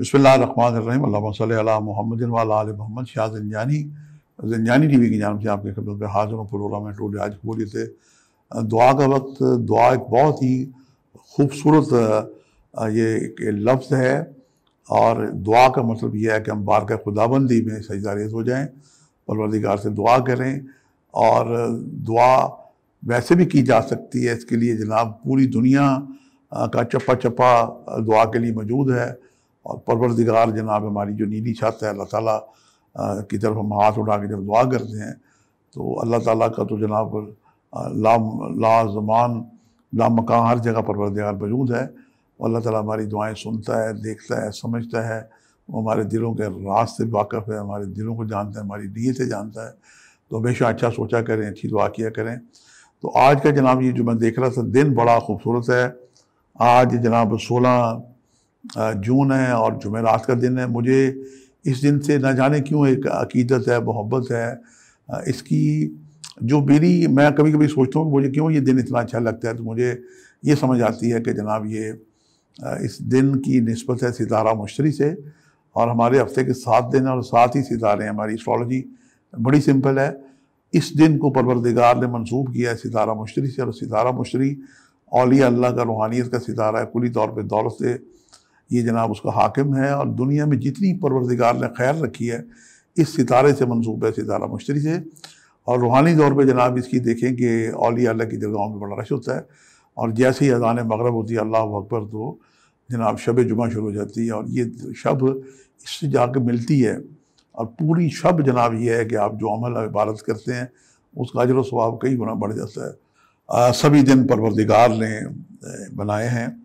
बसमीम मोहम्मद मोहम्मद शाह जनजानी जनजानी टी वी की जानब से आपके खबरों में हाजिर हूँ प्रोग्राम है टोडे आज बोलिए थे दुआ का वक्त दुआ एक बहुत ही खूबसूरत ये एक लफ्ज़ है और दुआ का मतलब यह है कि हम बार का खुदाबंदी में सजदा रेज हो जाएँ परवरदिगार से दुआ करें और दुआ वैसे भी की जा सकती है इसके लिए जनाब पूरी दुनिया का चप्पा चप्पा दुआ के लिए मौजूद है और परवरदिगार जनाब हमारी जो नीली छत है अल्लाह ताला की तरफ हम हाथ उठा के जब दुआ करते हैं तो अल्लाह ताला का तो जनाब ला जमान ला मकान हर जगह परवरदिगार मौजूद है और अल्लाह ताला हमारी दुआएं सुनता है देखता है समझता है वो हमारे दिलों के राज से वाकफ़ है हमारे दिलों को जानता है हमारी नीयत से जानता है तो हमेशा अच्छा सोचा करें अच्छी दुआ किया करें तो आज का जनाब ये जो मैं देख रहा था दिन बड़ा खूबसूरत है आज जनाब सोलह जून है और जुमेरात का दिन है मुझे इस दिन से ना जाने क्यों एक अकीदत है मोहब्बत है इसकी जो मेरी मैं कभी कभी सोचता हूँ मुझे क्यों ये दिन इतना अच्छा लगता है तो मुझे ये समझ आती है कि जनाब ये इस दिन की नस्बत है सितारा मुश्तरी से और हमारे हफ्ते के सात दिन और सात ही सितारे हैं हमारी एस्ट्रोलॉजी बड़ी सिंपल है इस दिन को परवरदिगार ने मंसूब किया है सितारा मुश्तरी से और सितारा मुश्तरी अलिया अल्लाह का रूहानियत का सितारा है कुली तौर पर दौलत से ये जनाब उसका हाकिम है और दुनिया में जितनी परवरदिगार ने खैर रखी है इस सितारे से मनसूब है सितारा मुश्तरी से और रूहानी तौर पर जनाब इसकी देखें कि अली अल्लाह की दरगाहों में बड़ा रश होता है और जैसे ही अजान मगरब होती है अल्लाह अकबर तो जनाब शब जुमा शुरू हो जाती है और ये शब इससे जाके मिलती है और पूरी शब जनाब ये है कि आप जो अमल इबारत करते हैं उसका अजर स्वभाव कई गुना बढ़ जाता है आ, सभी दिन परवरदिगार ने बनाए हैं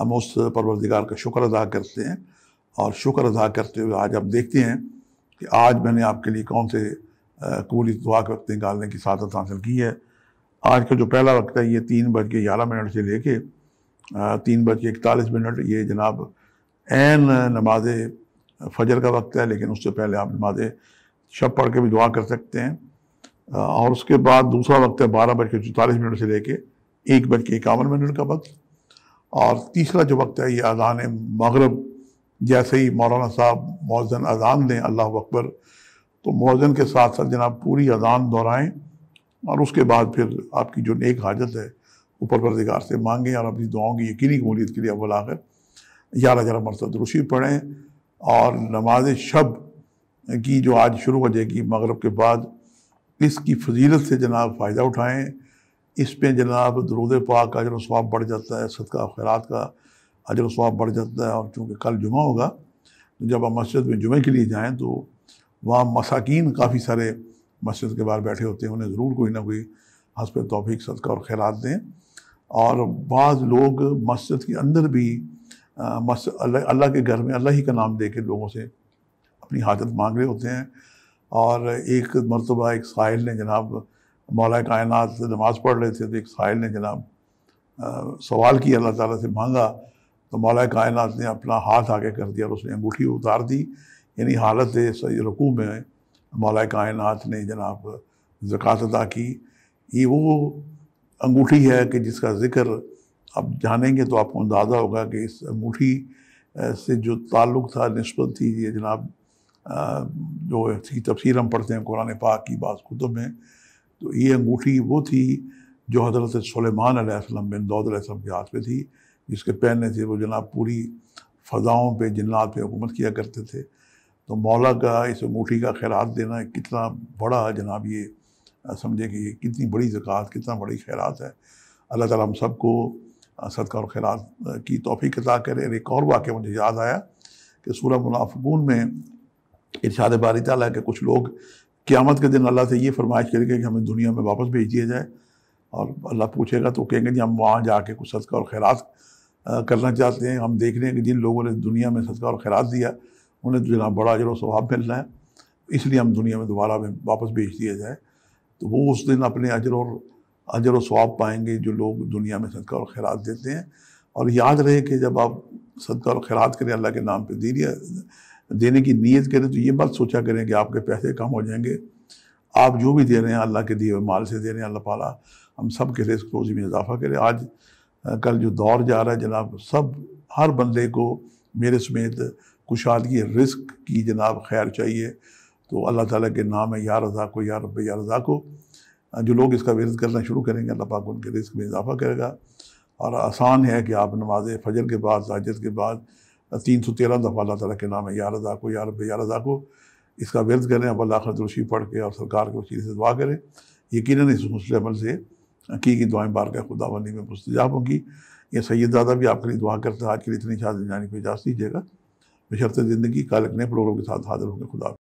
हम उस परवरदिगार का शुक्र अदा करते हैं और शुक्र अदा करते हुए आज आप देखते हैं कि आज मैंने आपके लिए कौन से कूली दुआ के वक्त निकालने की सादत हासिल की है आज का जो पहला वक्त है ये तीन बज के ग्यारह मिनट से लेके तीन बज के इकतालीस मिनट ये जनाब एन नमाज फजर का वक्त है लेकिन उससे पहले आप नमाज शब पढ़ के भी दुआ कर सकते हैं और उसके बाद दूसरा वक्त है बारह बज के चौतालीस मिनट से लेके एक बज के इक्यावन मिनट का वक्त और तीसरा जो वक्त है ये अजान मगरब जैसे ही मौलाना साहब मौजन अजान दें अल्लाह अकबर तो मौजन के साथ साथ जनाब पूरी अजान दोहराएँ और उसके बाद फिर आपकी जो नेक हाजत है ऊपर परदिगार से मांगें और अपनी दुआओं की यकीनी कबूलियत के लिए अव्वल आकर ग्यारह ग्यारह मरसद रुशी पढ़ें और नमाज शब की जो आज शुरू हो जाएगी मगरब के बाद इसकी फजीलत से जनाब फ़ायदा उठाएँ इस पर जनाब दरूद पाक का अजर स्वाब बढ़ जाता है सदका खैरात का अजर स्वाब बढ़ जाता है और चूँकि कल जुमा होगा तो जब आप मस्जिद में जुमे के लिए जाएँ तो वहाँ मसाकिन काफ़ी सारे मस्जिद के बाहर बैठे होते हैं उन्हें ज़रूर कोई ना कोई हंस पे तोफ़ी सदका और खैरात दें और बाज़ लोग मस्जिद के अंदर भी अल्लाह के घर में अल्लाह ही का नाम दे के लोगों से अपनी हाजत मांग रहे होते हैं और एक मरतबा एक साहिल ने जनाब मौला कायनात से नमाज़ पढ़ रहे थे तो एक साहिल ने जनाब सवाल किया अल्लाह ताला से मांगा तो मौला कायनात ने अपना हाथ आगे कर दिया और उसने अंगूठी उतार दी यानी हालत सही रकू में मौला कायनात ने जनाब ज़क़ात अदा की ये वो अंगूठी है कि जिसका ज़िक्र आप जानेंगे तो आपको अंदाज़ा होगा कि इस अंगूठी से जो ताल्लुक़ था नस्बत थी ये जनाब जो इसकी तफसर हम पढ़ते हैं कुरान पाक की बास कुतुब में तो ये अंगूठी वो थी जो हज़रत सलेमान आसलम बिन दौद के हाथ में थी जिसके पहनने से वो जनाब पूरी फ़जाओं पर जन्नात पर हुकूमत किया करते थे तो मौला का इस अंगूठी का खैरात देना कितना बड़ा जनाब ये समझे कि ये कितनी बड़ी ज़क़ात कितना बड़ी खैरात है अल्लाह ताला हम सबको सदका और खैरात की तोफ़ी कता करे एक और वाक़ मुझे याद आया कि सूरह मुनाफून में इरशाद बारी ताला के कुछ लोग क़्यामत के दिन अल्लाह से ये फरमाइश करेंगे कि हमें दुनिया में वापस भेज दिया जाए और अल्लाह पूछेगा तो कहेंगे जी हम वहाँ जाके कुछ सदका और खैरात करना चाहते हैं हम देख रहे हैं कि जिन लोगों ने दुनिया में सदका और खैरात दिया उन्हें जहाँ जनाब बड़ा जरूर स्वभाव मिलना है इसलिए हम दुनिया में दोबारा में वापस भेज दिया जाए तो वो उस दिन अपने अजर और अजर व स्वाब पाएंगे जो लोग दुनिया में सदका और खैरात देते हैं और याद रहे कि जब आप सदका और खैरात करें अल्लाह के नाम पर दिया देने की नीयत करें तो ये बात सोचा करें कि आपके पैसे कम हो जाएंगे आप जो भी दे रहे हैं अल्लाह के दिए हुए माल से दे रहे हैं अल्लाह पाला हम सब के रिस्क रोजी में इजाफा करें आज कल जो दौर जा रहा है जनाब सब हर बंदे को मेरे समेत कुशादगी रिस्क की जनाब खैर चाहिए तो अल्लाह ताला के नाम है या रज़ा को या रब या रज़ा को जो लोग इसका विरद करना शुरू करेंगे अल्लाह पाक उनके रिस्क में इजाफा करेगा और आसान है कि आप नमाज फ़जर के बाद साजत के बाद तीन सौ तेरह दफ़ा अल्लाह तला के नाम है यार रजा को यार रब यार रजा को इसका वर्ज करें अब अल्लाह खरदुलशी पढ़ के और सरकार के वसीले से दुआ करें यकीन इस हौसले अमल से की कि दुआएँ बार का खुदा वली में मुस्तजाब होंगी या सैद दादा भी आपके लिए दुआ करते हैं आज के लिए इतनी शादी जानी को इजाज़त दीजिएगा बशरत ज़िंदगी कल एक नए प्रोग्राम के साथ हाजिर होंगे खुदा